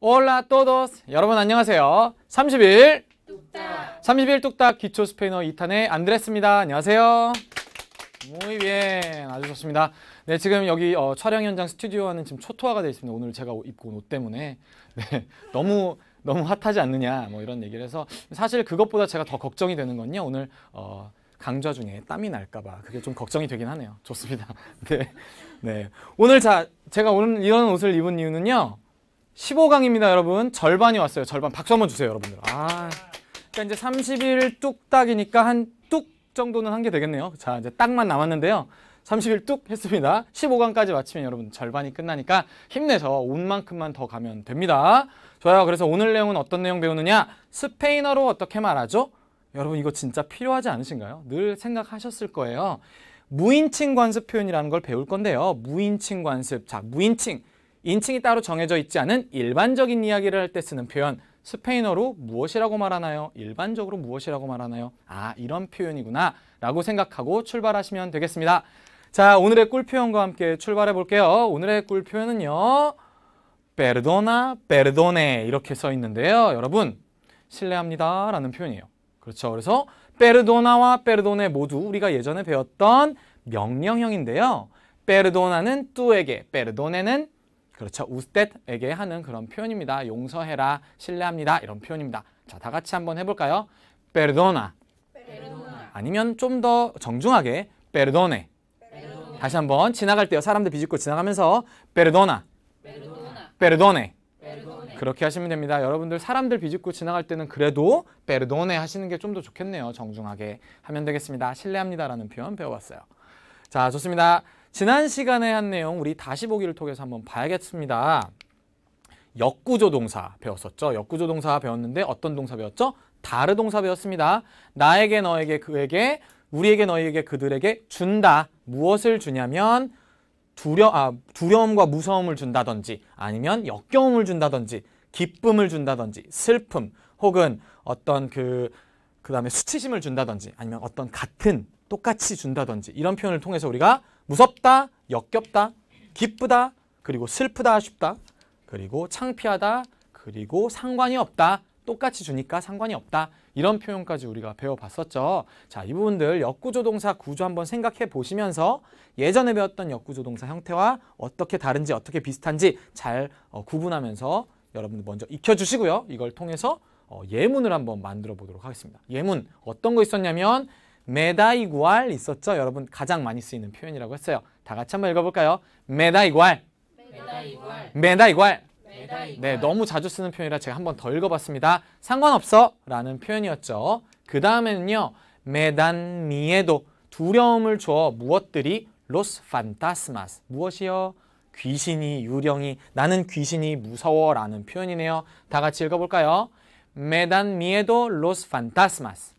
올라 또도스 여러분 안녕하세요 31 뚝딱 31 뚝딱 기초 스페인어 2탄의 안드레스입니다 안녕하세요 muy bien 아주 좋습니다 네 지금 여기 어, 촬영 현장 스튜디오와는 지금 초토화가 되어 있습니다 오늘 제가 입고 온옷 때문에 네 너무 너무 핫하지 않느냐 뭐 이런 얘기를 해서 사실 그것보다 제가 더 걱정이 되는 건요 오늘 어, 강좌 중에 땀이 날까봐 그게 좀 걱정이 되긴 하네요. 좋습니다. 네, 네. 오늘 자 제가 오늘 이런 옷을 입은 이유는요. 15강입니다, 여러분. 절반이 왔어요. 절반. 박수 한번 주세요, 여러분들. 아. 그러니까 이제 30일 뚝딱이니까 한 뚝 정도는 한 게 되겠네요. 자, 이제 딱만 남았는데요. 30일 뚝 했습니다. 15강까지 마치면 여러분 절반이 끝나니까 힘내서 온 만큼만 더 가면 됩니다. 좋아요. 그래서 오늘 내용은 어떤 내용 배우느냐? 스페인어로 어떻게 말하죠? 여러분 이거 진짜 필요하지 않으신가요? 늘 생각하셨을 거예요. 무인칭 관습 표현이라는 걸 배울 건데요. 무인칭 관습. 자, 무인칭. 인칭이 따로 정해져 있지 않은 일반적인 이야기를 할 때 쓰는 표현 스페인어로 무엇이라고 말하나요? 일반적으로 무엇이라고 말하나요? 아 이런 표현이구나 라고 생각하고 출발하시면 되겠습니다 자 오늘의 꿀 표현과 함께 출발해 볼게요 오늘의 꿀 표현은요 perdona, perdone 이렇게 써 있는데요 여러분 실례합니다 라는 표현이에요 그렇죠 그래서 perdona와 perdone 모두 우리가 예전에 배웠던 명령형인데요 perdona는 뚜에게 perdone는 그렇죠. 우스댓에게 하는 그런 표현입니다. 용서해라, 신뢰합니다. 이런 표현입니다. 자, 다 같이 한번 해볼까요? p 르도나 아니면 좀 더 정중하게 p 르도네 다시 한번 지나갈 때요. 사람들 비집고 지나가면서 p 르도나 o 르도네 그렇게 하시면 됩니다. 여러분들 사람들 비집고 지나갈 때는 그래도 p 르도네 하시는 게 좀 더 좋겠네요. 정중하게 하면 되겠습니다. 신뢰합니다라는 표현 배워봤어요. 자, 좋습니다. 지난 시간에 한 내용 우리 다시 보기를 통해서 한번 봐야겠습니다. 역구조 동사 배웠었죠. 역구조 동사 배웠는데 어떤 동사 배웠죠? 다르 동사 배웠습니다. 나에게 너에게 그에게 우리에게 너희에게 그들에게 준다. 무엇을 주냐면 두려, 아, 두려움과 무서움을 준다든지 아니면 역경움을 준다든지 기쁨을 준다든지 슬픔 혹은 어떤 그, 그 다음에 수치심을 준다든지 아니면 어떤 같은 똑같이 준다든지 이런 표현을 통해서 우리가 무섭다, 역겹다, 기쁘다, 그리고 슬프다, 아쉽다, 그리고 창피하다, 그리고 상관이 없다. 똑같이 주니까 상관이 없다. 이런 표현까지 우리가 배워봤었죠. 자, 이 부분들 역구조동사 구조 한번 생각해 보시면서 예전에 배웠던 역구조동사 형태와 어떻게 다른지 어떻게 비슷한지 잘 어, 구분하면서 여러분들 먼저 익혀주시고요. 이걸 통해서 어, 예문을 한번 만들어 보도록 하겠습니다. 예문 어떤 거 있었냐면 메다이구알 있었죠? 여러분 가장 많이 쓰이는 표현이라고 했어요. 다 같이 한번 읽어볼까요? 메다이구알. 메다이구메다이구 네, 너무 자주 쓰는 표현이라 제가 한번 더 읽어봤습니다. 상관없어 라는 표현이었죠. 그 다음에는요. 메단 미에도 두려움을 주어 무엇들이 로스 판타스마스 무엇이요? 귀신이 유령이 나는 귀신이 무서워 라는 표현이네요. 다 같이 읽어볼까요? 메단 미에도 로스 판타스마스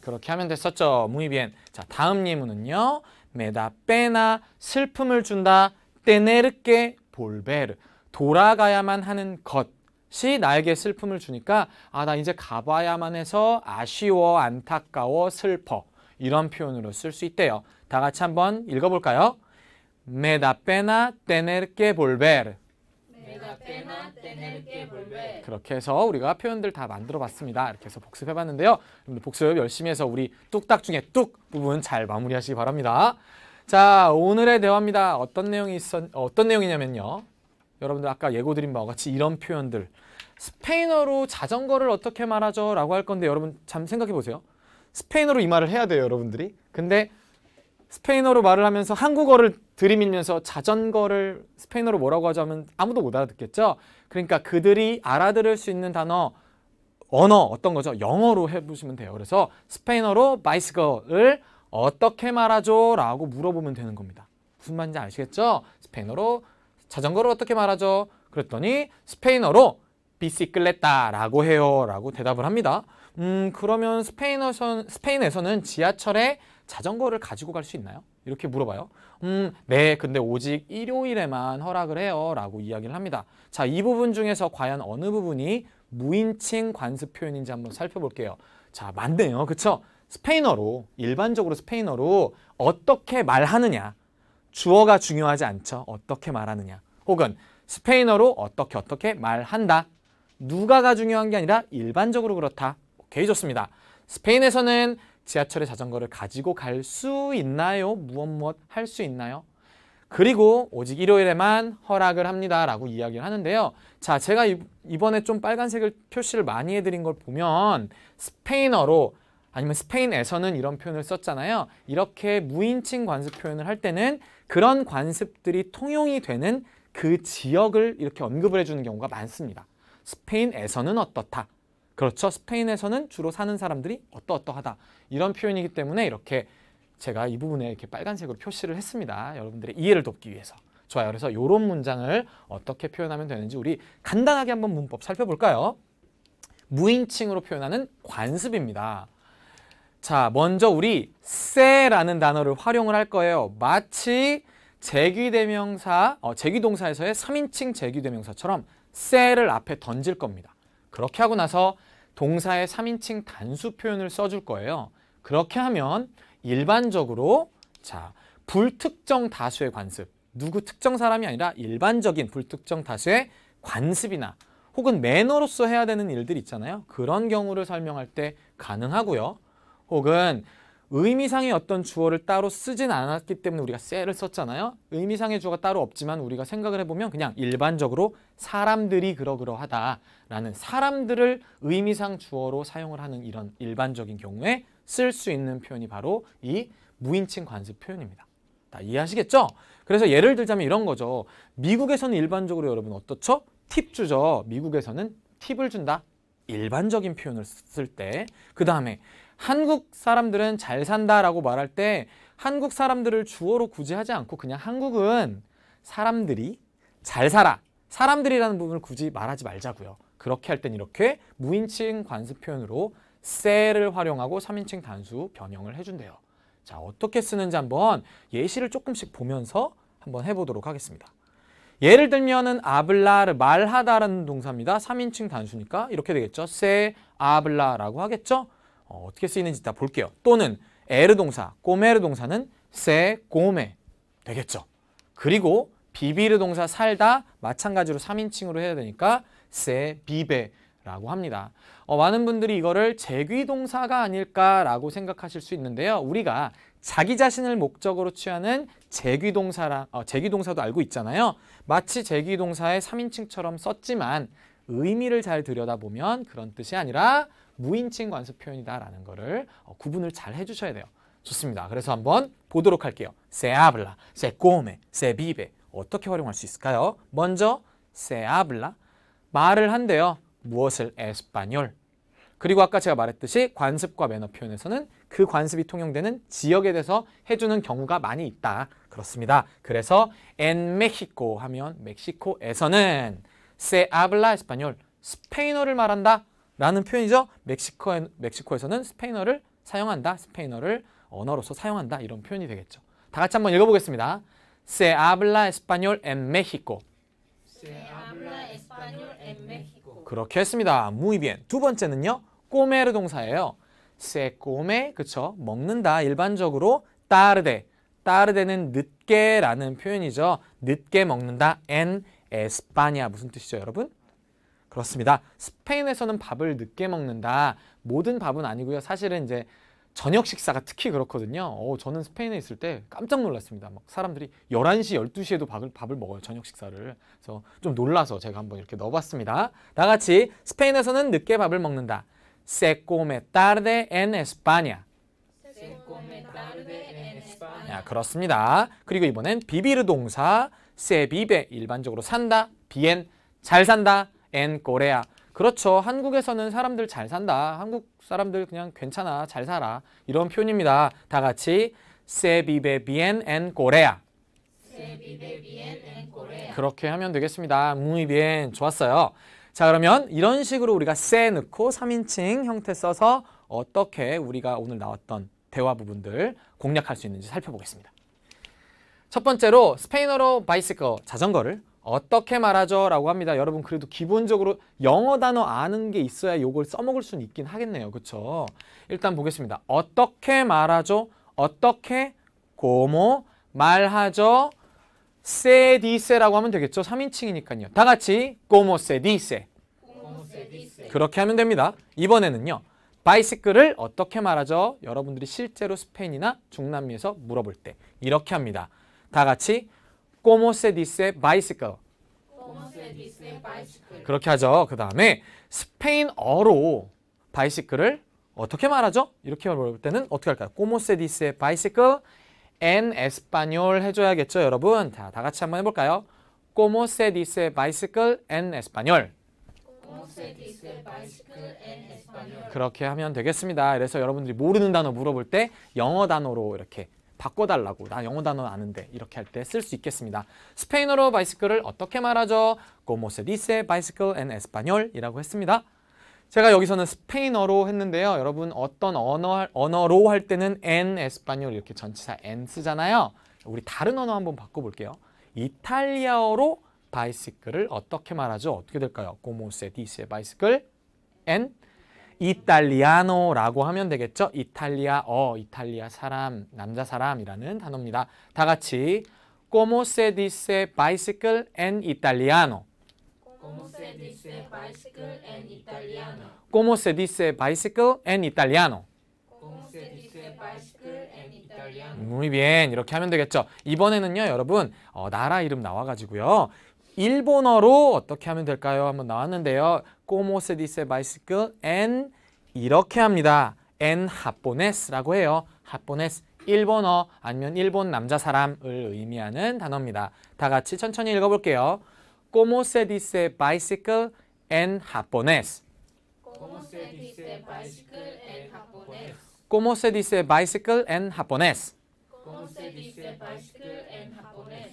그렇게 하면 됐었죠. muy bien. 자, 다음 예문은요. me da pena 슬픔을 준다. tener que volver. 돌아가야만 하는 것이 나에게 슬픔을 주니까 아, 나 이제 가봐야만 해서 아쉬워, 안타까워, 슬퍼. 이런 표현으로 쓸 수 있대요. 다 같이 한번 읽어 볼까요? me da pena tener que volver. 그렇게 해서 우리가 표현들 다 만들어 봤습니다. 이렇게 해서 복습해 봤는데요. 복습 열심히 해서 우리 뚝딱 중에 뚝 부분 잘 마무리하시기 바랍니다. 자, 오늘의 대화입니다. 어떤 내용이 있었 어, 어떤 내용이냐면요. 여러분들 아까 예고 드린 바와 같이 이런 표현들 스페인어로 자전거를 어떻게 말하죠? 라고 할 건데 여러분 잠 생각해 보세요. 스페인어로 이 말을 해야 돼요, 여러분들이. 근데 스페인어로 말을 하면서 한국어를 들이밀면서 자전거를 스페인어로 뭐라고 하자면 아무도 못 알아듣겠죠. 그러니까 그들이 알아들을 수 있는 단어 언어 어떤 거죠? 영어로 해보시면 돼요. 그래서 스페인어로 바이스거를 어떻게 말하죠? 라고 물어보면 되는 겁니다. 무슨 말인지 아시겠죠? 스페인어로 자전거를 어떻게 말하죠? 그랬더니 스페인어로 비시클레타라고 해요. 라고 대답을 합니다. 음, 그러면 스페인어선, 스페인에서는 지하철에 자전거를 가지고 갈 수 있나요? 이렇게 물어봐요. 음, 네, 근데 오직 일요일에만 허락을 해요. 라고 이야기를 합니다. 자, 이 부분 중에서 과연 어느 부분이 무인칭 관습 표현인지 한번 살펴볼게요. 자, 맞네요. 그쵸? 스페인어로, 일반적으로 스페인어로 어떻게 말하느냐. 주어가 중요하지 않죠. 어떻게 말하느냐. 혹은 스페인어로 어떻게 어떻게 말한다. 누가가 중요한 게 아니라 일반적으로 그렇다. 오케이, 좋습니다. 스페인에서는 지하철에 자전거를 가지고 갈 수 있나요? 무엇 무엇 할 수 있나요? 그리고 오직 일요일에만 허락을 합니다라고 이야기를 하는데요. 자, 제가 이번에 좀 빨간색을 표시를 많이 해드린 걸 보면 스페인어로 아니면 스페인에서는 이런 표현을 썼잖아요. 이렇게 무인칭 관습 표현을 할 때는 그런 관습들이 통용이 되는 그 지역을 이렇게 언급을 해주는 경우가 많습니다. 스페인에서는 어떻다. 그렇죠. 스페인에서는 주로 사는 사람들이 어떠어떠하다. 이런 표현이기 때문에 이렇게 제가 이 부분에 이렇게 빨간색으로 표시를 했습니다. 여러분들의 이해를 돕기 위해서. 좋아요. 그래서 이런 문장을 어떻게 표현하면 되는지 우리 간단하게 한번 문법 살펴볼까요? 무인칭으로 표현하는 관습입니다. 자, 먼저 우리 세라는 단어를 활용을 할 거예요. 마치 제기대명사, 어, 제기동사에서의 3인칭 제기대명사처럼 세를 앞에 던질 겁니다. 그렇게 하고 나서 동사의 3인칭 단수 표현을 써줄 거예요. 그렇게 하면 일반적으로 자 불특정 다수의 관습 누구 특정 사람이 아니라 일반적인 불특정 다수의 관습이나 혹은 매너로서 해야 되는 일들 있잖아요. 그런 경우를 설명할 때 가능하고요. 혹은 의미상의 어떤 주어를 따로 쓰진 않았기 때문에 우리가 셀을 썼잖아요. 의미상의 주어가 따로 없지만 우리가 생각을 해보면 그냥 일반적으로 사람들이 그러그러하다라는 사람들을 의미상 주어로 사용을 하는 이런 일반적인 경우에 쓸 수 있는 표현이 바로 이 무인칭 관습 표현입니다. 다 이해하시겠죠? 그래서 예를 들자면 이런 거죠. 미국에서는 일반적으로 여러분 어떻죠? 팁 주죠. 미국에서는 팁을 준다. 일반적인 표현을 쓸 때 그 다음에 한국 사람들은 잘 산다라고 말할 때 한국 사람들을 주어로 굳이 하지 않고 그냥 한국은 사람들이 잘 살아. 사람들이라는 부분을 굳이 말하지 말자고요. 그렇게 할 땐 이렇게 무인칭 관습 표현으로 셀을 활용하고 3인칭 단수 변형을 해준대요. 자, 어떻게 쓰는지 한번 예시를 조금씩 보면서 한번 해보도록 하겠습니다. 예를 들면은 아블라르 말하다라는 동사입니다. 3인칭 단수니까 이렇게 되겠죠. 세 아블라라고 하겠죠. 어, 떻게 쓰이는지 다 볼게요. 또는 에르 동사, 꼬메르 동사는 세 꼬메 되겠죠. 그리고 비비르 동사 살다 마찬가지로 3인칭으로 해야 되니까 세 비베라고 합니다. 어, 많은 분들이 이거를 제귀 동사가 아닐까라고 생각하실 수 있는데요. 우리가 자기 자신을 목적으로 취하는 제귀 동사라 어, 제귀 동사도 알고 있잖아요. 마치 제귀 동사의 3인칭처럼 썼지만 의미를 잘 들여다보면 그런 뜻이 아니라 무인칭 관습 표현이다라는 거를 어, 구분을 잘 해주셔야 돼요. 좋습니다. 그래서 한번 보도록 할게요. Se habla, se come, se vive 어떻게 활용할 수 있을까요? 먼저 se habla 말을 한대요. 무엇을 에스파뇰 그리고 아까 제가 말했듯이 관습과 매너 표현에서는 그 관습이 통용되는 지역에 대해서 해주는 경우가 많이 있다. 그렇습니다. 그래서 en Mexico 하면 멕시코에서는 se habla español 스페인어를 말한다. 라는 표현이죠. 멕시코에, 멕시코에서는 스페인어를 사용한다. 스페인어를 언어로서 사용한다. 이런 표현이 되겠죠. 다 같이 한번 읽어보겠습니다. Se habla español en México. 그렇게 했습니다. Muy bien. 두 번째는요. 꼬메르 동사예요. Se come, 그쵸? 먹는다. 일반적으로 tarde. tarde는 늦게라는 표현이죠. 늦게 먹는다. en España. 무슨 뜻이죠, 여러분? 그렇습니다. 스페인에서는 밥을 늦게 먹는다. 모든 밥은 아니고요. 사실은 이제 저녁 식사가 특히 그렇거든요. 어, 저는 스페인에 있을 때 깜짝 놀랐습니다. 막 사람들이 11시, 12시에도 밥을, 밥을 먹어요. 저녁 식사를. 그래서 좀 놀라서 제가 한번 이렇게 넣어봤습니다. 다 같이 스페인에서는 늦게 밥을 먹는다. Se come tarde en España. 야, 그렇습니다. 그리고 이번엔 비비르 동사 se vive 일반적으로 산다, bien 잘 산다, and Korea. 그렇죠. 한국에서는 사람들 잘 산다. 한국 사람들 그냥 괜찮아. 잘 살아. 이런 표현입니다. 다 같이 se vive bien en Korea. 그렇게 하면 되겠습니다. muy bien. 좋았어요. 자 그러면 이런 식으로 우리가 세 넣고 3인칭 형태 써서 어떻게 우리가 오늘 나왔던 대화 부분들 공략할 수 있는지 살펴보겠습니다. 첫 번째로 스페인어로 바이스커 자전거를 어떻게 말하죠? 라고 합니다. 여러분 그래도 기본적으로 영어 단어 아는 게 있어야 요걸 써먹을 수는 있긴 하겠네요. 그렇죠? 일단 보겠습니다. 어떻게 말하죠? 어떻게 고모 말하죠? 세디세라고 하면 되겠죠? 3인칭이니까요. 다 같이 고모 세디세. 그렇게 하면 됩니다. 이번에는요. 바이시클을 어떻게 말하죠? 여러분들이 실제로 스페인이나 중남미에서 물어볼 때 이렇게 합니다. 다 같이 como se dice bicycle. 그렇게 하죠. 그 다음에 스페인어로 바이시클을 어떻게 말하죠? 이렇게 물어볼 때는 어떻게 할까요? como se dice bicycle en español 해줘야겠죠, 여러분? 자, 다 같이 한번 해볼까요? como se dice bicycle en español. 그렇게 하면 되겠습니다. 그래서 여러분들이 모르는 단어 물어볼 때 영어 단어로 이렇게 바꿔달라고 나 영어 단어 아는데 이렇게 할 때 쓸 수 있겠습니다. 스페인어로 바이스클을 어떻게 말하죠? Como se dice bicycle en español이라고 했습니다. 제가 여기서는 스페인어로 했는데요. 여러분 어떤 언어, 언어로 할 때는 en español 이렇게 전치사 en 쓰잖아요. 우리 다른 언어 한번 바꿔볼게요. 이탈리아어로 바이스클을 어떻게 말하죠? 어떻게 될까요? Como se dice bicycle en 이탈리아노라고 하면 되겠죠? 이탈리아어, 이탈리아 사람, 남자 사람이라는 단어입니다. 다 같이 Como se dice bicycle en italiano? Como se dice bicycle en italiano? Como se dice bicycle en italiano? Muy bien. 이렇게 하면 되겠죠. 이번에는요, 여러분, 어, 나라 이름 나와가지고요. 일본어로 어떻게 하면 될까요? 한번 나왔는데요. como se dice bicycle en 이렇게 합니다. en japonese라고 해요. japonese 일본어 아니면 일본 남자 사람을 의미하는 단어입니다. 다 같이 천천히 읽어볼게요. como se dice bicycle en japonés. como se dice bicycle en japonés. como se dice bicycle en japonés. como se dice bicycle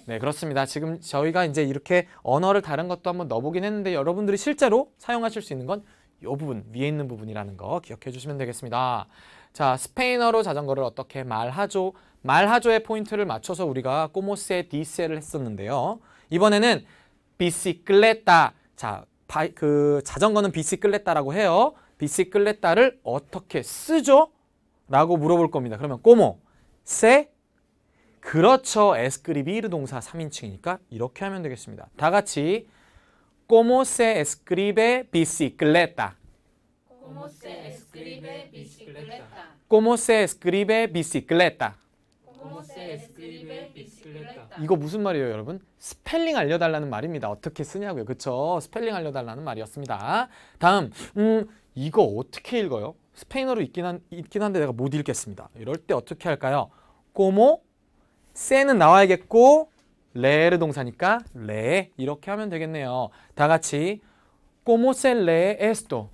네, 그렇습니다. 지금 저희가 이제 이렇게 언어를 다른 것도 한번 넣어보긴 했는데 여러분들이 실제로 사용하실 수 있는 건 이 부분, 위에 있는 부분이라는 거 기억해 주시면 되겠습니다. 자, 스페인어로 자전거를 어떻게 말하죠? 말하죠의 포인트를 맞춰서 우리가 꼬모스의 디세를 했었는데요. 이번에는 비시클레타. 자, 바, 그 자전거는 비시클레타라고 해요. 비시클레타를 어떻게 쓰죠? 라고 물어볼 겁니다. 그러면 꼬모, 세, 그렇죠. 에 s 그립이 르 동사 3인칭이니까 이렇게 하면 되겠습니다. 다 같이 Como se escribe bicicleta? Como se escribe bicicleta? Como se e s 이거 무슨 말이에요 여러분? 스펠링 알려달라는 말입니다. 어떻게 쓰냐고요. 그쵸? 스펠링 알려달라는 말이었습니다. 다음, 음, 이거 어떻게 읽어요? 스페인어로 있긴, 한, 있긴 한데 내가 못 읽겠습니다. 이럴 때 어떻게 할까요? 꼬모 세는 나와야겠고 레르 동사니까 레 이렇게 하면 되겠네요. 다 같이 como se lee esto?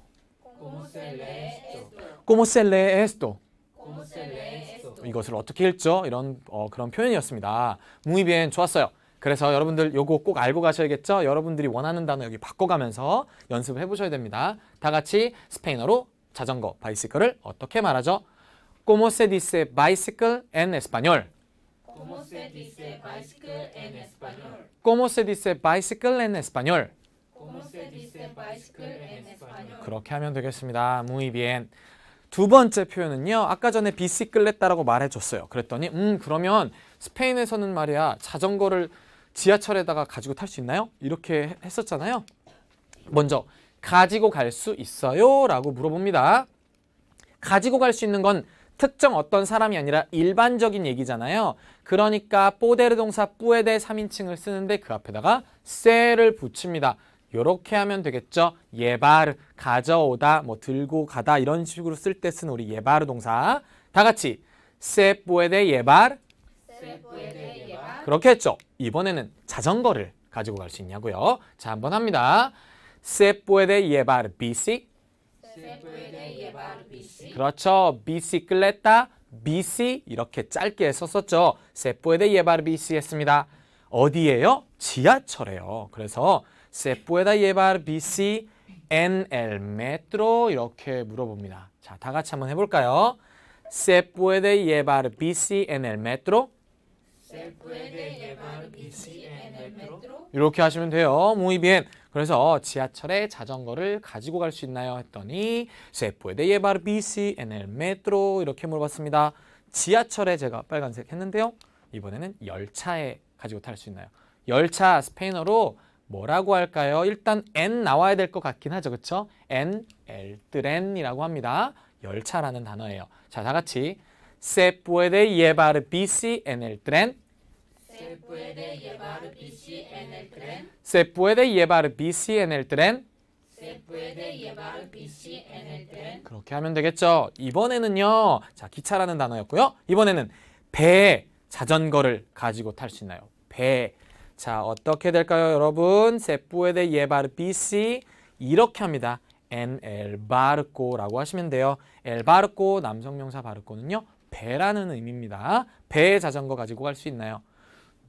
como se lee esto? como se lee esto? 이것을 어떻게 읽죠? 이런 어, 그런 표현이었습니다. 무이비엔 좋았어요. 그래서 여러분들 요거 꼭 알고 가셔야겠죠? 여러분들이 원하는 단어 여기 바꿔가면서 연습을 해보셔야 됩니다. 다 같이 스페인어로 자전거, 바이시클을 어떻게 말하죠? Como se dice bicycle en español? ¿Cómo se dice bicycle en español? ¿Cómo se dice bicycle en español? 그렇게 하면 되겠습니다. Muy bien. 두 번째 표현은요. 아까 전에 비시클렛다라고 말해줬어요. 그랬더니 음 그러면 스페인에서는 말이야 자전거를 지하철에다가 가지고 탈 수 있나요? 이렇게 했었잖아요. 먼저 가지고 갈 수 있어요? 라고 물어봅니다. 가지고 갈 수 있는 건 특정 어떤 사람이 아니라 일반적인 얘기잖아요. 그러니까 뽀데르 동사 뿌에데 3인칭을 쓰는데 그 앞에다가 세를 붙입니다. 이렇게 하면 되겠죠. 예바르, 가져오다, 뭐 들고 가다 이런 식으로 쓸 때 쓰는 우리 예바르 동사. 다 같이 세 뿌에데 예바르 그렇게 했죠. 이번에는 자전거를 가지고 갈 수 있냐고요. 자, 한번 합니다. 세 p 에대 d e l l e b c Se puede llevar bici. 그렇죠. bicicleta, bici 이렇게 짧게 썼었죠. Se puede llevar bici 했습니다. 어디에요? 지하철에요. 그래서 se puede llevar bici en el metro 이렇게 물어봅니다. 자, 다 같이 한번 해볼까요? se puede llevar bici en el metro? Se puede llevar bici en el metro? 이렇게 하시면 돼요. Muy bien. 그래서 지하철에 자전거를 가지고 갈 수 있나요? 했더니 se puede llevar bici en el metro 이렇게 물어봤습니다. 지하철에 제가 빨간색 했는데요. 이번에는 열차에 가지고 탈 수 있나요? 열차 스페인어로 뭐라고 할까요? 일단 n 나와야 될 것 같긴 하죠. 그렇죠? n, el tren이라고 합니다. 열차라는 단어예요. 자, 다 같이 se puede llevar bici en el tren Se puede llevar bici en el tren. Se puede llevar bici en el tren. 그렇게 하면 되겠죠. 이번에는요. 자, 기차라는 단어였고요. 이번에는 배, 자전거를 가지고 탈 수 있나요? 배. 자, 어떻게 될까요, 여러분? Se puede llevar bici. 이렇게 합니다. en el barco라고 하시면 돼요. el barco 남성명사 바르코는요. 배라는 의미입니다. 배 자전거 가지고 갈 수 있나요?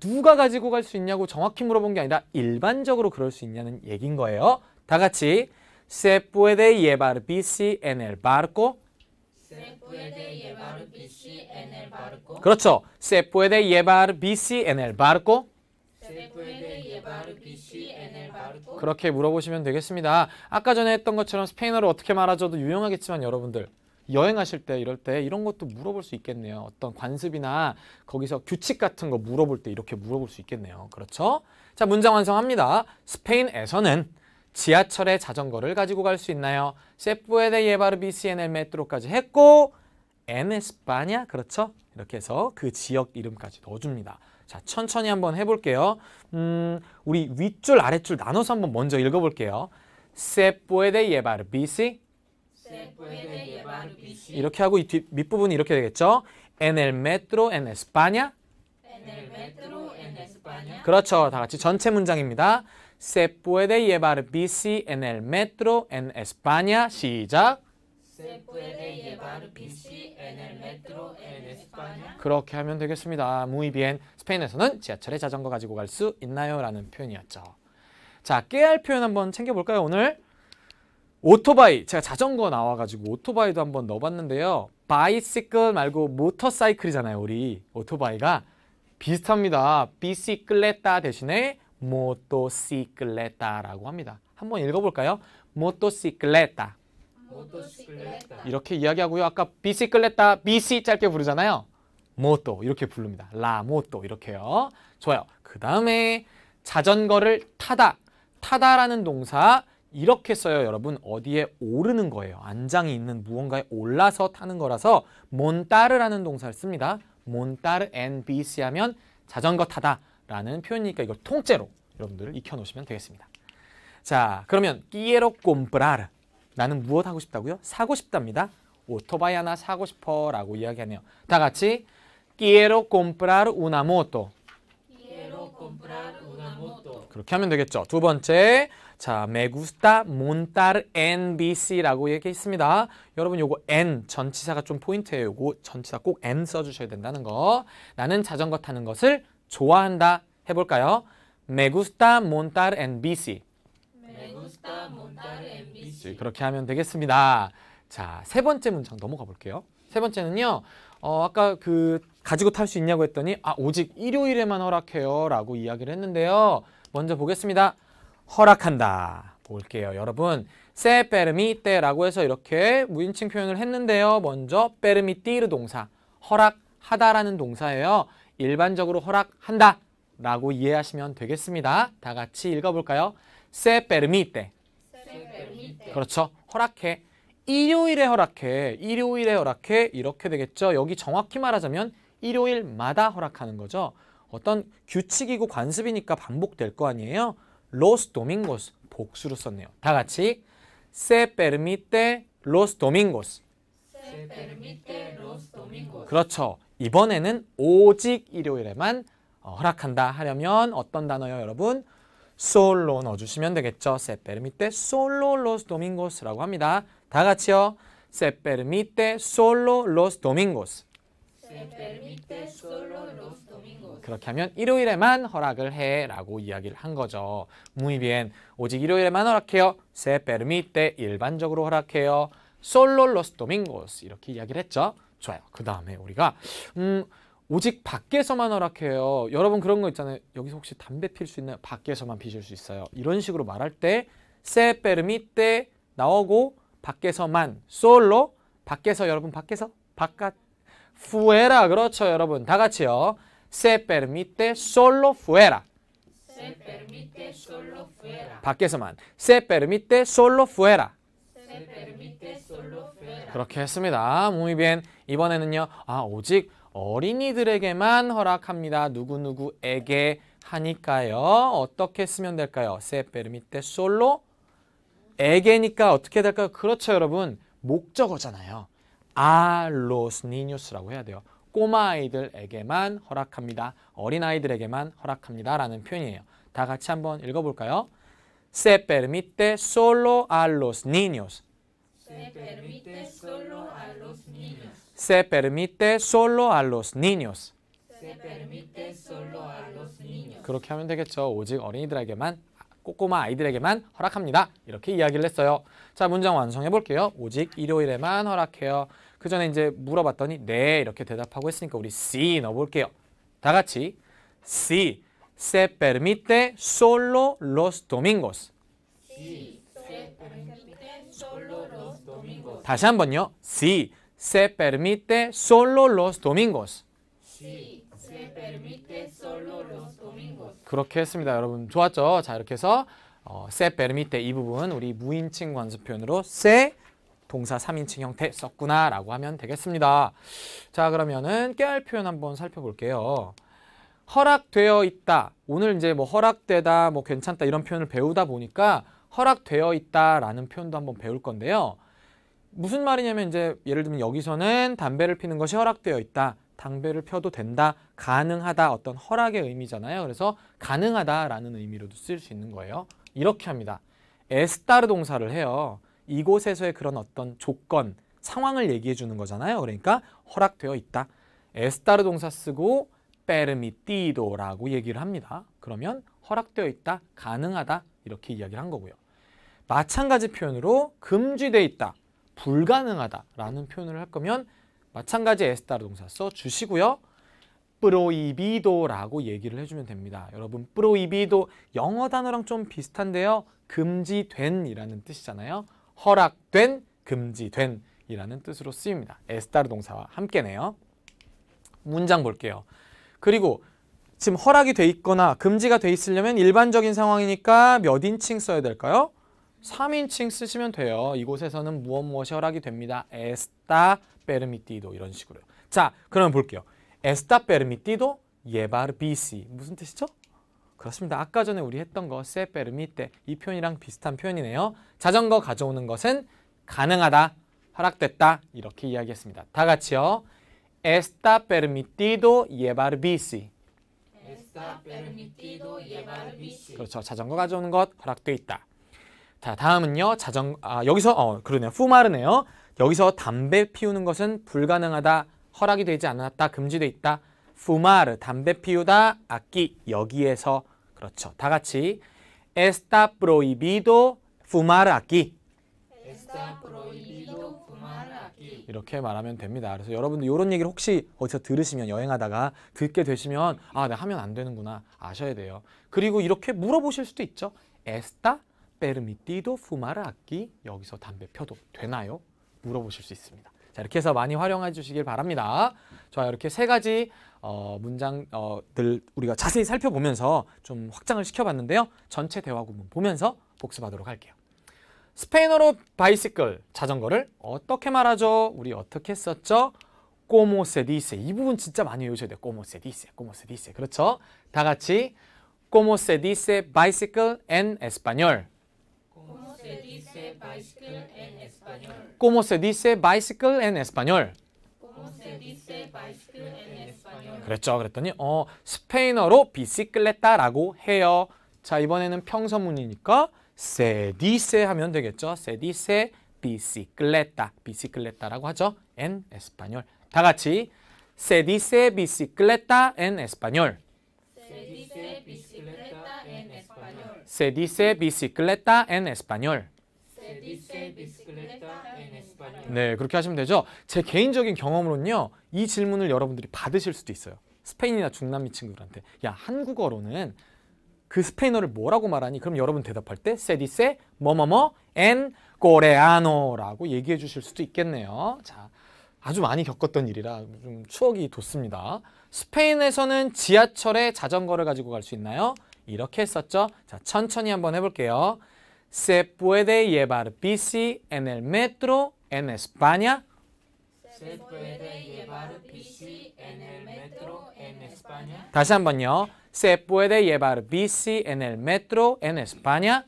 누가 가지고 갈 수 있냐고 정확히 물어본 게 아니라 일반적으로 그럴 수 있냐는 얘긴 거예요. 다 같이 Se puede llevar bici en el barco? Se puede llevar bici en el barco. 그렇죠. Se puede llevar bici en el barco? 그렇게 물어보시면 되겠습니다. 아까 전에 했던 것처럼 스페인어를 어떻게 말하죠도 유용하겠지만 여러분들 여행하실 때 이럴 때 이런 것도 물어볼 수 있겠네요. 어떤 관습이나 거기서 규칙 같은 거 물어볼 때 이렇게 물어볼 수 있겠네요. 그렇죠? 자, 문장 완성합니다. 스페인에서는 지하철에 자전거를 가지고 갈 수 있나요? Se puede llevar bici en el metro까지 했고 en España 그렇죠? 이렇게 해서 그 지역 이름까지 넣어줍니다. 자, 천천히 한번 해볼게요. 음, 우리 윗줄 아랫줄 나눠서 한번 먼저 읽어볼게요. Se puede llevar bici 이렇게 하고 이 뒷, 밑부분이 이렇게 되겠죠. En el metro en España. 그렇죠. 다 같이 전체 문장입니다. Se puede llevar bici en el metro en España. 시작. Se puede llevar bici en el metro en España. 그렇게 하면 되겠습니다. Muy bien. 스페인에서는 지하철에 자전거 가지고 갈 수 있나요? 라는 표현이었죠. 자, 깨알 표현 한번 챙겨볼까요, 오늘? 오토바이 제가 자전거 나와가지고 오토바이도 한번 넣어봤는데요 바이시클 말고 모터사이클이잖아요 우리 오토바이가 비슷합니다 비시클레타 대신에 모토시클레타라고 합니다 한번 읽어볼까요? 모토시클레타 이렇게 이야기하고요 아까 비시클레타 비시 짧게 부르잖아요 모토 이렇게 부릅니다 라 모토 이렇게요 좋아요 그 다음에 자전거를 타다 타다라는 동사 이렇게 써요 여러분 어디에 오르는 거예요 안장이 있는 무언가에 올라서 타는 거라서 몬따르라는 동사를 씁니다 몬따르 NBC 하면 자전거 타다 라는 표현이니까 이걸 통째로 여러분들 을 네. 익혀놓으시면 되겠습니다 자 그러면 끼에로 꼼프라르 나는 무엇 하고 싶다고요? 사고 싶답니다 오토바이 하나 사고 싶어 라고 이야기하네요 다 같이 끼에로 꼼프라르 우나모토 그렇게 하면 되겠죠 두 번째 자, me gusta montar en bc라고 얘기했습니다. 여러분 요거 n 전치사가 좀 포인트예요. 요거 전치사 꼭 n 써주셔야 된다는 거. 나는 자전거 타는 것을 좋아한다. 해볼까요? me gusta montar en bici. me gusta montar en bici. 네, 그렇게 하면 되겠습니다. 자, 세 번째 문장 넘어가 볼게요. 세 번째는요. 어, 아까 그 가지고 탈 수 있냐고 했더니 아, 오직 일요일에만 허락해요 라고 이야기를 했는데요. 먼저 보겠습니다. 허락한다. 볼게요. 여러분, 세 페르미 때라고 해서 이렇게 무인칭 표현을 했는데요. 먼저 페르미 띠르 동사, 허락하다라는 동사예요. 일반적으로 허락한다 라고 이해하시면 되겠습니다. 다 같이 읽어볼까요? 세 페르미 때. 그렇죠. 허락해. 일요일에 허락해. 일요일에 허락해. 이렇게 되겠죠. 여기 정확히 말하자면 일요일마다 허락하는 거죠. 어떤 규칙이고 관습이니까 반복될 거 아니에요. los domingos 복수로 썼네요. 다 같이 se permite los domingos. se permite los domingos. 그렇죠. 이번에는 오직 일요일에만 어, 허락한다 하려면 어떤 단어요, 여러분? 솔로 넣어주시면 되겠죠. se permite solo los domingos라고 합니다. 다 같이요. se permite solo los domingos. se permite solo los domingos. 그렇게 하면 일요일에만 허락을 해라고 이야기를 한 거죠. 무이비엔 오직 일요일에만 허락해요. 세 페르미 때 일반적으로 허락해요. 솔로로스 도밍고스 이렇게 이야기를 했죠. 좋아요. 그 다음에 우리가 음 오직 밖에서만 허락해요. 여러분 그런 거 있잖아요. 여기서 혹시 담배 필수 있나요? 밖에서만 피실 수 있어요. 이런 식으로 말할 때세 페르미 때 나오고 밖에서만 솔로 밖에서 여러분 밖에서 바깥 후에라 그렇죠 여러분 다 같이요. Se permite solo fuera. Se permite solo fuera. 밖에서만. Se permite solo fuera. Se permite solo fuera. 그렇게 했습니다. Muy bien. 이번에는요. 아, 오직 어린이들에게만 허락합니다. 누구누구에게 하니까요. 어떻게 쓰면 될까요? Se permite solo 에게니까 어떻게 될까요? 그렇죠, 여러분. 목적어잖아요. a los niños라고 해야 돼요. 꼬마아이들에게만 허락합니다. 어린아이들에게만 허락합니다. 라는 표현이에요. 다 같이 한번 읽어볼까요? Se permite solo a los niños. Se permite solo a los niños. Se permite solo a los niños. 그렇게 하면 되겠죠. 오직 어린이들에게만 꼬꼬마 아이들에게만 허락합니다. 이렇게 이야기를 했어요. 자, 문장 완성해 볼게요. 오직 일요일에만 허락해요. 그 전에 이제 물어봤더니 네 이렇게 대답하고 했으니까 우리 C 넣어볼게요. 다 같이 C. Se permite solo los domingos. Sí, se permite solo los domingos. 다시 한 번요. Sí, se permite solo los domingos. Sí, se permite solo los domingos. 그렇게 했습니다, 여러분. 좋았죠? 자, 이렇게 해서 어, se permite 이 부분 우리 무인칭 관수 표현으로 se 동사 3인칭 형태 썼구나라고 하면 되겠습니다. 자 그러면은 깨알 표현 한번 살펴볼게요. 허락되어 있다. 오늘 이제 뭐 허락되다, 뭐 괜찮다 이런 표현을 배우다 보니까 허락되어 있다라는 표현도 한번 배울 건데요. 무슨 말이냐면 이제 예를 들면 여기서는 담배를 피는 것이 허락되어 있다. 담배를 펴도 된다, 가능하다 어떤 허락의 의미잖아요. 그래서 가능하다라는 의미로도 쓸 수 있는 거예요. 이렇게 합니다. 에스타르 동사를 해요. 이곳에서의 그런 어떤 조건, 상황을 얘기해 주는 거잖아요. 그러니까 허락되어 있다. 에스타르 동사 쓰고 페르미티도라고 얘기를 합니다. 그러면 허락되어 있다, 가능하다 이렇게 이야기를 한 거고요. 마찬가지 표현으로 금지되어 있다, 불가능하다라는 표현을 할 거면 마찬가지 에스타르 동사 써 주시고요. 프로이비도라고 얘기를 해주면 됩니다. 여러분 프로이비도 영어 단어랑 좀 비슷한데요. 금지된이라는 뜻이잖아요. 허락된, 금지된 이라는 뜻으로 쓰입니다. 에스타르 동사와 함께네요. 문장 볼게요. 그리고 지금 허락이 돼 있거나 금지가 돼 있으려면 일반적인 상황이니까 몇 인칭 써야 될까요? 3인칭 쓰시면 돼요. 이곳에서는 무엇 무엇이 허락이 됩니다. 에스타 베르미티도 이런 식으로요. 자, 그러면 볼게요. 에스타 베르미티도 예바르 비시 무슨 뜻이죠? 그렇습니다. 아까 전에 우리 했던 거세 e 르미 r 이 표현이랑 비슷한 표현이네요. 자전거 가져오는 것은 가능하다, 허락됐다 이렇게 이야기했습니다. 다 같이요. Está permitido llevar bici. Está permitido llevar bici. 그렇죠. 자전거 가져오는 것 허락돼 있다. 자, 다음은요. 자전 아, 여기서 어, 그러네요. 푸마르네요 여기서 담배 피우는 것은 불가능하다. 허락이 되지 않았다. 금지돼 있다. 푸마르 담배 피우다 악기 여기에서 그렇죠. 다 같이 Está prohibido fumar aquí. 이렇게 말하면 됩니다. 그래서 여러분들 이런 얘기를 혹시 어디서 들으시면 여행하다가 듣게 되시면 아, 내가 네, 하면 안 되는구나 아셔야 돼요. 그리고 이렇게 물어보실 수도 있죠. Está permitido fumar aquí? 여기서 담배 펴도 되나요? 물어보실 수 있습니다. 자, 이렇게 해서 많이 활용해 주시길 바랍니다. 자, 이렇게 세 가지 어, 문장들 어, 우리가 자세히 살펴보면서 좀 확장을 시켜봤는데요. 전체 대화 구문 보면서 복습하도록 할게요. 스페인어로 바이시클, 자전거를 어떻게 말하죠? 우리 어떻게 썼죠? 꼬모 세 디세. 이 부분 진짜 많이 외우셔야 돼요. 꼬모 세 디세, 꼬모 세 디세. 그렇죠? 다 같이 como se dice bicycle en español. Como se dice bicycle en español. Como 그랬죠. 그랬더니 어 스페인어로 비시클레타라고 해요. 자 이번에는 평서문이니까 세디세 하면 되겠죠. 세디세 비시클레타 비시클레타라고 하죠. en español 다 같이 Se dice bicicleta en español. Se dice bicicleta en español. Se dice bicicleta en español. Se dice bicicleta en 네, 그렇게 하시면 되죠. 제 개인적인 경험으로는요. 이 질문을 여러분들이 받으실 수도 있어요. 스페인이나 중남미 친구들한테. 야, 한국어로는 그 스페인어를 뭐라고 말하니? 그럼 여러분 대답할 때 세디세, 뭐뭐뭐, 엔, 꼬레아노라고 얘기해 주실 수도 있겠네요. 자, 아주 많이 겪었던 일이라 좀 추억이 돋습니다. 스페인에서는 지하철에 자전거를 가지고 갈 수 있나요? 이렇게 했었죠. 자, 천천히 한번 해볼게요. Se puede llevar bici en el metro en España? Se puede llevar bici en el metro en España? 다시 한번요. Se puede llevar bici en el metro en España?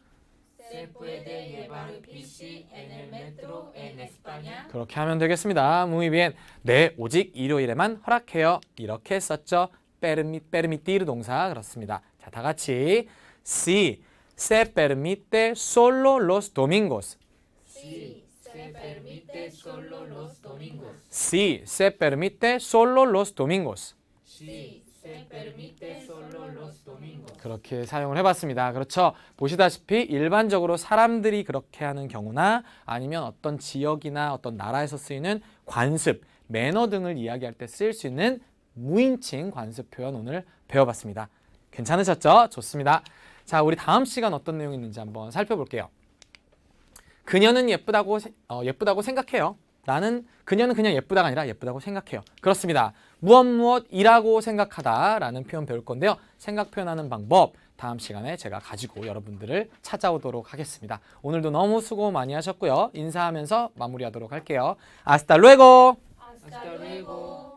Se puede llevar bici en el metro en España? 그렇게 하면 되겠습니다. Muy bien. 네, 오직 일요일에만 허락해요. 이렇게 썼죠. permitir 동사 그렇습니다. 자, 다 같이 si se permite solo los domingos. Si. Se permite solo los domingos. Sí, se permite solo los domingos. Sí, se permite solo los domingos. 그렇게 사용을 해봤습니다. 그렇죠? 보시다시피 일반적으로 사람들이 그렇게 하는 경우나 아니면 어떤 지역이나 어떤 나라에서 쓰이는 관습, 매너 등을 이야기할 때 쓸 수 있는 무인칭 관습 표현 오늘 배워봤습니다. 괜찮으셨죠? 좋습니다. 자, 우리 다음 시간 어떤 내용이 있는지 한번 살펴볼게요. 그녀는 예쁘다고 어, 예쁘다고 생각해요. 나는 그녀는 그냥 예쁘다가 아니라 예쁘다고 생각해요. 그렇습니다. 무엇 무엇이라고 생각하다라는 표현 배울 건데요. 생각 표현하는 방법 다음 시간에 제가 가지고 여러분들을 찾아오도록 하겠습니다. 오늘도 너무 수고 많이 하셨고요. 인사하면서 마무리하도록 할게요. 아스타 루에고. 아스타 루에고.